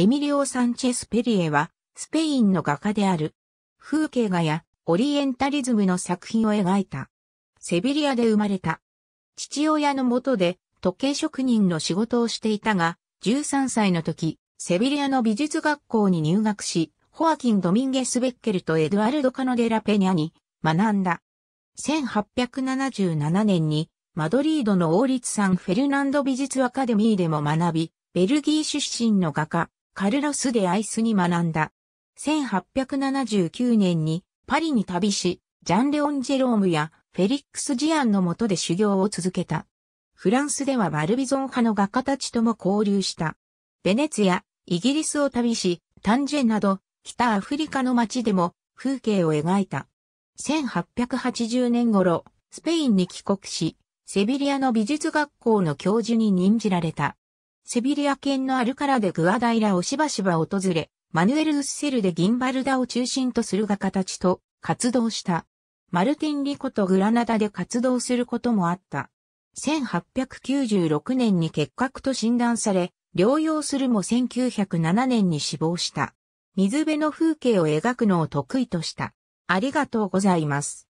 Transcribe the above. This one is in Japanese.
エミリオ・サンチェス・ペリエは、スペインの画家である。風景画やオリエンタリズムの作品を描いた。セビリアで生まれた。父親のもとで時計職人の仕事をしていたが、13歳の時、セビリアの美術学校に入学し、ホアキン・ドミンゲス・ベッケルとエドアルド・カノデラ・ペニャに学んだ。1877年にマドリードの王立サン・フェルナンド美術アカデミーでも学び、ベルギー出身の画家、カルロス・デ・アイスに学んだ。1879年にパリに旅し、ジャン・レオン・ジェロームやフェリックス・ジアンの下で修行を続けた。フランスではバルビゾン派の画家たちとも交流した。ベネツやイギリスを旅し、タンジェなど北アフリカの街でも風景を描いた。1880年頃、スペインに帰国し、セビリアの美術学校の教授に任じられた。セビリア県のアルカラでグアダイラをしばしば訪れ、マヌエル・ウッセルでギンバルダを中心とする画家たちと活動した。マルティン・リコとグラナダで活動することもあった。1896年に結核と診断され、療養するも1907年に死亡した。水辺の風景を描くのを得意とした。ありがとうございます。